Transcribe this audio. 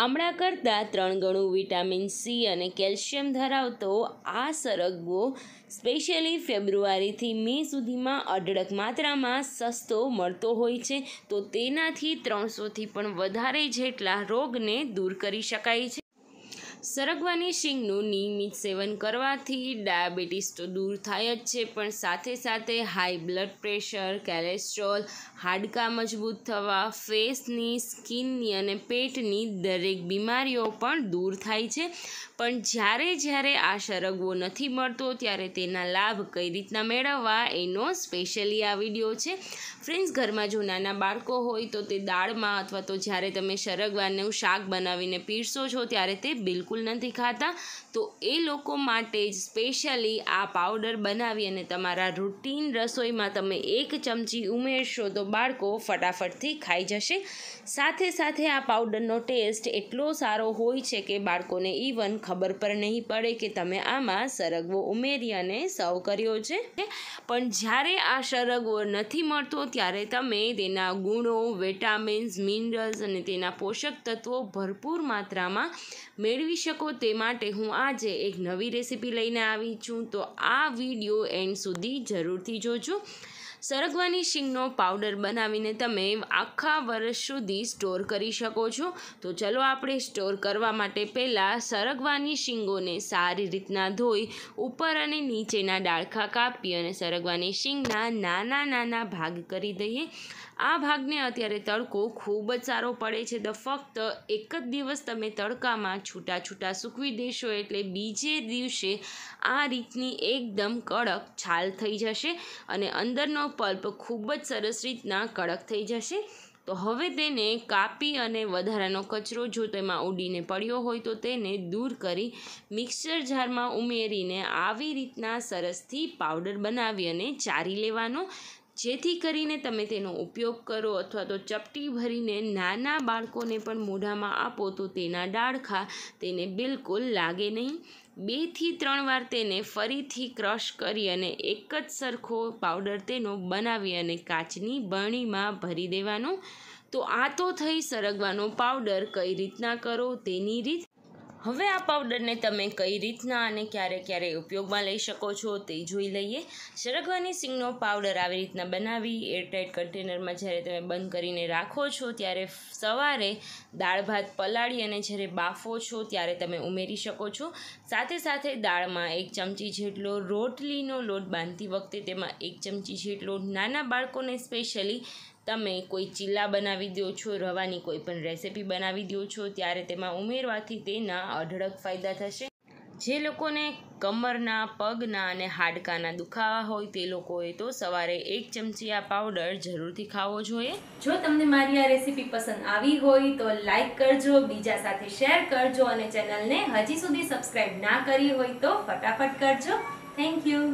આમળા કરતાં ત્રણ ગણું વિટામિન સી અને કેલ્શિયમ ધરાવતો આ સરગવો સ્પેશિયલી ફેબ્રુઆરીથી મે સુધીમાં અઢળક માત્રામાં સસ્તો મળતો હોય છે તો તેનાથી ત્રણસોથી પણ વધારે જેટલા રોગને દૂર કરી શકાય છે સરગવાની શીંગનું નિયમિત સેવન કરવાથી ડાયાબિટીસ તો દૂર થાય જ છે પણ સાથે સાથે હાઈ બ્લડ પ્રેશર કેલેસ્ટ્રોલ હાડકાં મજબૂત થવા ફેસની સ્કિનની અને પેટની દરેક બીમારીઓ પણ દૂર થાય છે પણ જ્યારે જ્યારે આ સરગવો નથી મળતો ત્યારે તેના લાભ કઈ રીતના મેળવવા એનો સ્પેશિયલી આ વિડીયો છે ફ્રેન્ડ્સ ઘરમાં જો નાના બાળકો હોય તો તે દાળમાં અથવા તો જ્યારે તમે સરગવાનું શાક બનાવીને પીરસો છો ત્યારે તે બિલકુલ બિલકુલ નથી ખાતા તો એ લોકો માટે જ સ્પેશિયલી આ પાવડર બનાવી અને તમારા રૂટીન રસોઈમાં તમે એક ચમચી ઉમેરશો તો બાળકો ફટાફટથી ખાઈ જશે સાથે સાથે આ પાવડરનો ટેસ્ટ એટલો સારો હોય છે કે બાળકોને ઇવન ખબર પણ નહીં પડે કે તમે આમાં સરગવો ઉમેરી અને સર્વ કર્યો છે પણ જ્યારે આ સરગવો નથી મળતો ત્યારે તમે તેના ગુણો વિટામિન્સ મિનરલ્સ અને તેના પોષક તત્વો ભરપૂર માત્રામાં મેળવી શકો તે માટે હું આજે એક નવી રેસીપી લઈને આવી છું તો આ વિડીયો એન્ડ સુધી જરૂરથી જોજો સરગવાની શીંગનો પાવડર બનાવીને તમે આખા વર્ષ સુધી સ્ટોર કરી શકો છો તો ચલો આપણે સ્ટોર કરવા માટે પહેલાં સરગવાની શીંગોને સારી રીતના ધોઈ ઉપર અને નીચેના ડાળખા કાપી અને સરગવાની શીંગના નાના નાના ભાગ કરી દઈએ આ ભાગને અત્યારે તડકો ખૂબ જ સારો પડે છે તો ફક્ત એક જ દિવસ તમે તડકામાં છૂટા છૂટા સૂકવી દેશો એટલે બીજે દિવસે આ રીતની એકદમ કડક છાલ થઈ જશે અને અંદરનો તેનો પલ્પ ખૂબ જ સરસ રીતના કડક થઈ જશે તો હવે તેને કાપી અને વધારાનો કચરો જો તેમાં ઉડીને પડ્યો હોય તો તેને દૂર કરી મિક્સર જારમાં ઉમેરીને આવી રીતના સરસથી પાવડર બનાવી અને ચારી લેવાનો જેથી કરીને તમે તેનો ઉપયોગ કરો અથવા તો ચપટી ભરીને નાના બાળકોને પણ મોઢામાં આપો તો તેના ડાળખા તેને બિલકુલ લાગે નહીં બેથી ત્રણ વાર તેને ફરીથી ક્રશ કરી અને એક જ સરખો પાવડર તેનો બનાવી અને કાચની બરણીમાં ભરી દેવાનો તો આ તો થઈ સરગવાનો પાવડર કઈ રીતના કરો તેની રીત હવે આ પાવડરને તમે કઈ રીતના અને ક્યારે ક્યારે ઉપયોગમાં લઈ શકો છો તે જોઈ લઈએ સરગવાની સિંગનો પાવડર આવી રીતના બનાવી એરટાઇટ કન્ટેનરમાં જ્યારે તમે બંધ કરીને રાખો છો ત્યારે સવારે દાળ ભાત પલાળી અને જ્યારે બાફો છો ત્યારે તમે ઉમેરી શકો છો સાથે સાથે દાળમાં એક ચમચી જેટલો રોટલીનો લોટ બાંધતી વખતે તેમાં એક ચમચી જેટલો નાના બાળકોને સ્પેશિયલી તમે કોઈ ચીલા બનાવી દો છો રવાની કોઈ પણ રેસીપી બનાવી દો છો ત્યારે તેમાં ઉમેરવાથી તેના અઢળક ફાયદા થશે જે લોકોને કમરના પગના અને હાડકાના દુખાવા હોય તે લોકોએ તો સવારે એક ચમચી આ પાવડર જરૂરથી ખાવો જોઈએ જો તમને મારી આ રેસીપી પસંદ આવી હોય તો લાઈક કરજો બીજા સાથે શેર કરજો અને ચેનલને હજી સુધી સબસ્ક્રાઈબ ના કરી હોય તો ફટાફટ કરજો થેન્ક યુ